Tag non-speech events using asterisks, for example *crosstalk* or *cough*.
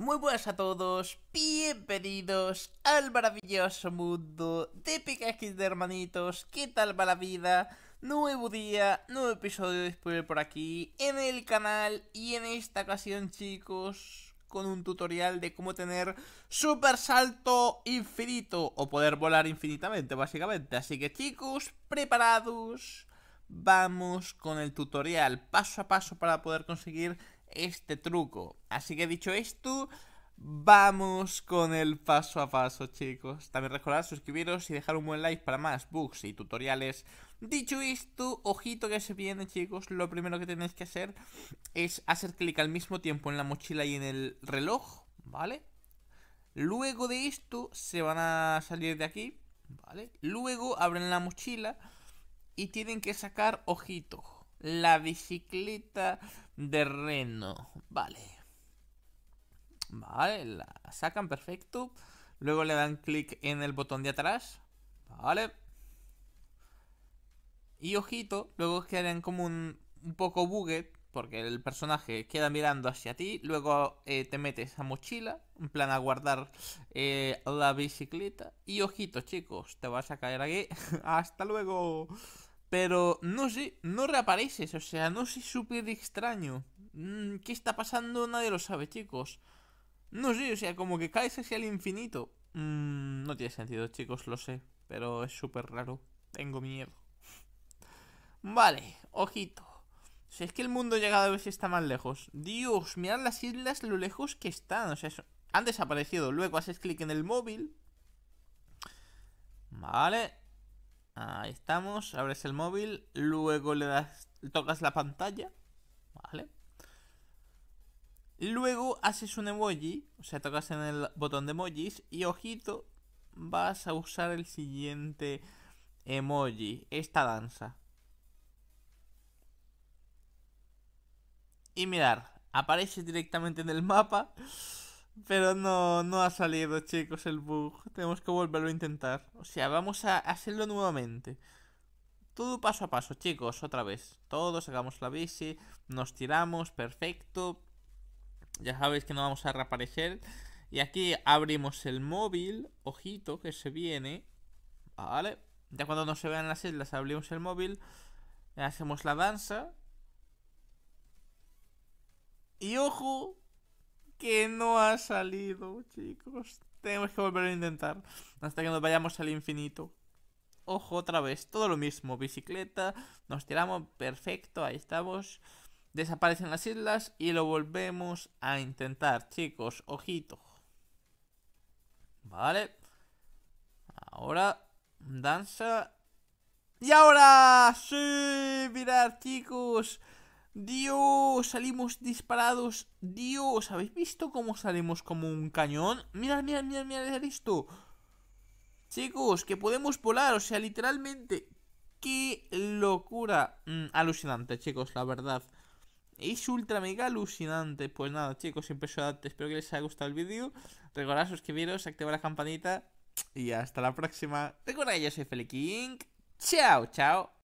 Muy buenas a todos, bienvenidos al maravilloso mundo de Pikachu de hermanitos, ¿qué tal va la vida? Nuevo día, nuevo episodio disponible por aquí en el canal y en esta ocasión chicos con un tutorial de cómo tener super salto infinito o poder volar infinitamente básicamente, así que chicos, preparados, vamos con el tutorial paso a paso para poder conseguir este truco. Así que dicho esto, vamos con el paso a paso, chicos. También recordad suscribiros y dejar un buen like para más bugs y tutoriales. Dicho esto, ojito que se viene, chicos. Lo primero que tenéis que hacer es hacer clic al mismo tiempo en la mochila y en el reloj, ¿vale? Luego de esto se van a salir de aquí, ¿vale? Luego abren la mochila y tienen que sacar, ojito, la bicicleta de Reno. Vale. Vale, la sacan perfecto. Luego le dan clic en el botón de atrás. Vale. Y ojito, luego quedan como un, poco bugue Porque el personaje queda mirando hacia ti. Luego eh, te metes a mochila. En plan a guardar eh, la bicicleta. Y ojito, chicos, te vas a caer aquí. *laughs* ¡Hasta luego! Pero no sé, no reapareces, o sea, no sé, súper extraño. Mm, ¿Qué está pasando? Nadie lo sabe, chicos. No sé, o sea, como que caes hacia el infinito. Mm, no tiene sentido, chicos, lo sé. Pero es súper raro. Tengo miedo. Vale, ojito. Si es que el mundo llegado a si está más lejos. Dios, mirad las islas lo lejos que están. O sea, han desaparecido. Luego haces clic en el móvil. Vale. Ahí estamos, abres el móvil, luego le das, tocas la pantalla, ¿vale? Luego haces un emoji, o sea, tocas en el botón de emojis y ojito, vas a usar el siguiente emoji, esta danza. Y mirar, aparece directamente en el mapa pero no, no ha salido, chicos, el bug. Tenemos que volverlo a intentar. O sea, vamos a hacerlo nuevamente. Todo paso a paso, chicos, otra vez. Todos hagamos la bici, nos tiramos, perfecto. Ya sabéis que no vamos a reaparecer. Y aquí abrimos el móvil, ojito, que se viene. Vale. Ya cuando no se vean las islas, abrimos el móvil. Hacemos la danza. Y ojo, que no ha salido, chicos. Tenemos que volver a intentar hasta que nos vayamos al infinito. Ojo, otra vez, todo lo mismo. Bicicleta, nos tiramos, perfecto, ahí estamos. Desaparecen las islas y lo volvemos a intentar, chicos. Ojito. Vale. Ahora, danza. Y ahora, sí, mirad, chicos. Dios, salimos disparados. Dios, ¿habéis visto cómo salimos como un cañón? Mirad, mirad, mirad, mirad esto. Chicos, que podemos volar, o sea, literalmente. ¡Qué locura! Mm, alucinante, chicos, la verdad. Es ultra mega alucinante. Pues nada, chicos, impresionante. Espero que les haya gustado el vídeo. Recordad suscribiros, activar la campanita. Y hasta la próxima. Recordad, yo soy Feliking. Chao, chao.